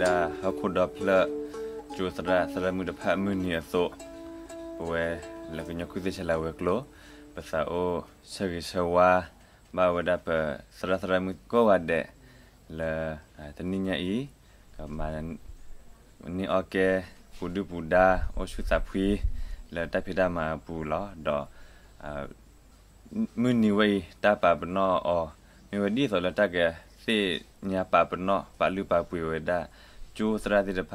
ดาฮคุดาเพลจูสระสระมุดพะมุเนียโซเวแล้วก็ยกุเดชลาเวกโลภาษาโอชกิชวาบาวดาเปสระสระมุโกวาเดละตนิญาอีกับมานี่โอเคปูดูปูดาโอชุสาพรีแล้วตาพิดามาปูลอดอมุนีไว้ตาปาบนออมีวันดีสอละตะแกစေညာပါပနောပါလူပါပွေဝဒကျိုးစရတိတဖ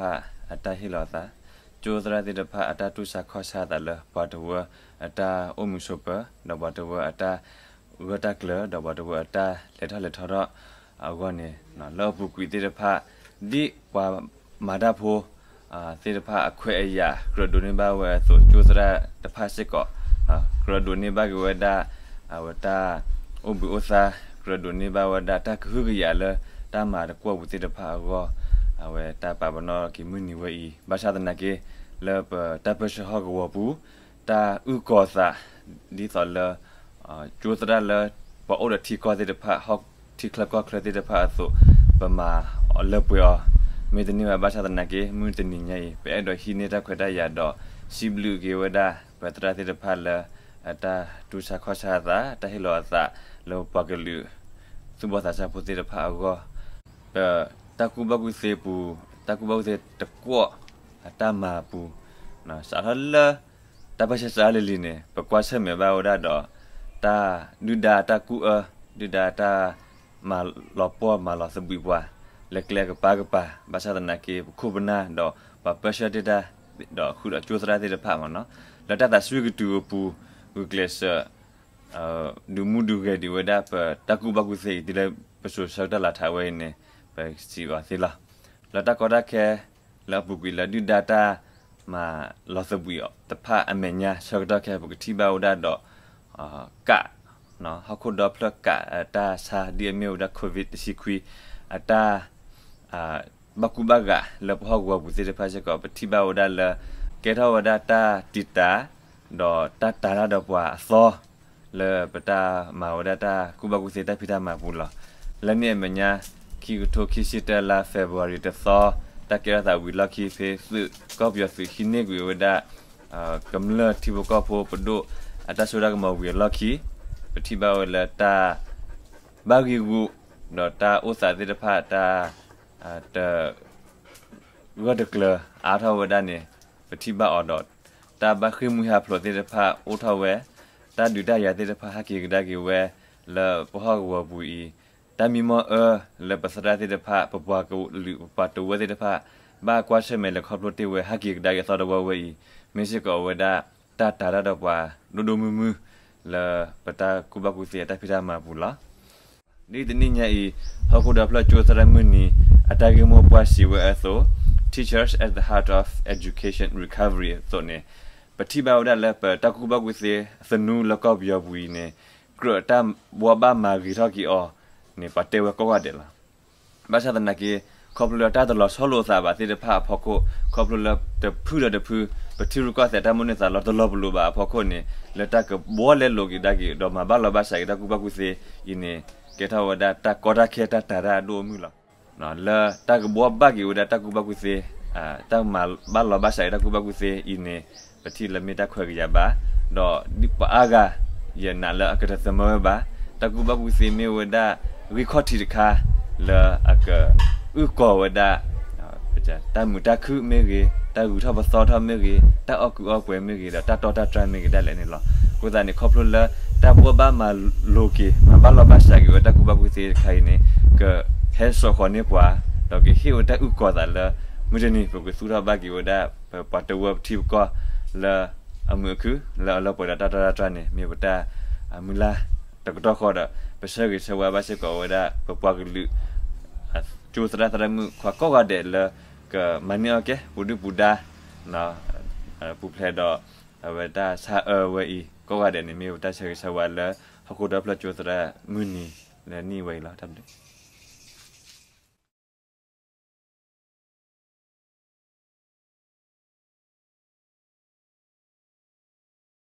အတဟိလောသာကျိုးစရတိတဖအတတုစာခောစာတလဘတ်ဝအတအမှုရှပနဘတ်ဝအတဝတကလဒဘတ်ဝအတလက်ထလက်ထတော့အဝနေနလောဘူးကွီတိတဖဒီဝမာဒဖိုအာစေတဖအခွဲအရာဂရဒိုနေဘဝဲဆိုကျိုးစရတဖစစ်ကောဂရဒိုနေဘကဝဒအဝတာဥဘူဥသာရဒိုနေဘာဝဒတာခုကရလတာမာရကွဝတိတဖာကောအဝဲတာပပနောကိမနီဝီဘာသာတနာကေလပတပရှဟောကဝပူတာဥကောသာဒီသောလကျိုးစရလပအိုဒတိကောတိတဖာဟောတိကလကောခရတိတဖာဆိုပမာလပွေမေတနီဝဘာသာတနာကေမွတနီညေပဲဒိုဟိနေတာခွတရတော့စီဘလူကေဝဒပတရတိတဖာလအတာတူစာခောစာတာတဟိလောသာလောပကလူစုဘောသာချဖိုသေတဖာကောအဲတကူဘကူစေပူတကူဘကူစေတကောအတမပူနော်စာဟလတပရှိစာလလီနေပကွာဆက်မေဘာဝဒါတော့တာဒူဒါတကူအဒူဒါတာမာလောပွားမာလောစဘီပွားလက်ကလက်ကပါကပါဘာသာတနာကေခုပနာတော့ပပရှာဒေတာတော့ခုတော့ကြိုးစားတဲ့ဖတ်မှာနော်လက်တတာဆွေကတူပူဂူဂလက်ဆာအာဒူမူဒူကဒီဝဒါပတကူဘကူစေဒီလေပစုဆောက်တလာထားဝဲနေပဲစီပါစီလာလတကောဒခဲလပုကွေလဒီဒါတာမာလောစဘူရတဖအမညာဆောက်တခဲပုကတိဘာဝဒါတော့အာကနော်ဟခုဒပလကတာစာဒီမြေဒါကိုဗစ်စီခွီအတာအာဘကူဘကလပဟောကဘူစေတဖချက်ကောပတိဘာဝဒါလကေထဝဒါတာတီတာတော့တတာရတော့ပွာအစောလေပတာမာဝဒတာကုဘကုစေတဖိတာမာပူလာလနေမညာခီတိုခီစီတလာဖေဗူရီတသောတကရတာဝီလာခီဖေစကောပီယစီခီနေဂွေဝဒအာကမ္လတီဘကောဖိုပဒိုအတဆူရကမဝီလာခီပတိဘဝလတာဘာဂီဂူနော်တာဥစာသစ်တဖတာအတဝဒကလအာထဝဒနေပတိဘအော်ဒတာဘခိမူဟာဖလိုသစ်တဖအိုထဝဲတာဒူတာရတဲ့ဖာဟကီဒါကီဝဲလပဟဝဘူဤတမီမအလပစရာတဲ့ဖာပပွားကူလူပတဝတဲ့ဖာဘာကွာရှမဲလခပ်လို့တေဝဲဟကီဒါကသတော်ဝဝီမင်းရှိကောဝဒါတာတာရတော့ပါဒူဒူမူမူလပတာကူဘကူစီတာဖိတာမဘူးလားဒီတနည်းညာဤဟခုဒပလချိုစရမနီအတကီမောပွားစီဝဲအသော Teachers at the Heart of Education Recovery ဆိုနေပတိဘာဝဒလက်ပတကူဘကွစေသနူလကောက်ပြောဘူးနေကရတဘဝဘာမာဂီထောကီအောနေပတေဝကောကတယ်လားဘာသာတနကေခေါပလူလာတာတလဆောလို့သာပါတိတဖဖောက်ကိုခေါပလူလာတဖူးတဖူးပတိရကသတမနသလတလဘလူပါဖောက်ကိုနေလက်တကဘောလဲလိုကီတကီတော့မဘာလဘာဆိုင်တကူဘကွစေယင်းနေကေထဝဒတကောဒခေတတရာဒိုမူလားနော်လာတကဘောဘကီဝဒတကူဘကူစေအာတမဘလဘဆိုင်တကူဘကူစေအင်းနေပတိလမီတခွဲကြပါတော့ဒီပအာဂယနာလာကတသမဘာတကူဘကူစေမေဝဒရီခေါတီတခါလာအကဥကောဝဒပကြတမူတခုမေကြီးတကူထဘစောထမေကြီးတအကူအကွယ်မေကြီးတတော်တတရမေကြီးတလည်းနေလားကိုဒါနေခေါပလလတဘဘမလိုကေမဘလဘဆိုင်ကတကူဘကူစေခိုင်နေကဟဲဆော်ခွန်နေပွာတော့ကဟီဝတဥကောတာလာမွေနီပကဆူရာဘာကီဝဒပတ်တဝပ်တီကောလာအမခုလာလပဒတာတာတာနေမြေပတာအမူလာတကတော့ခေါ်တာပစကိဆဝဘာစကောဝဒပပွားကလူကျူစရာတရမှုခွာကောကတဲ့လကမနီအကေဘူဒူဘူဒါနာပူဖလက်တော့ဝဒဆာအဝီကောကတဲ့နေမြေပတာစကိဆဝလာဟခုဒပလကျူစရာမူနီလည်းနီဝေးလာတတ်တယ်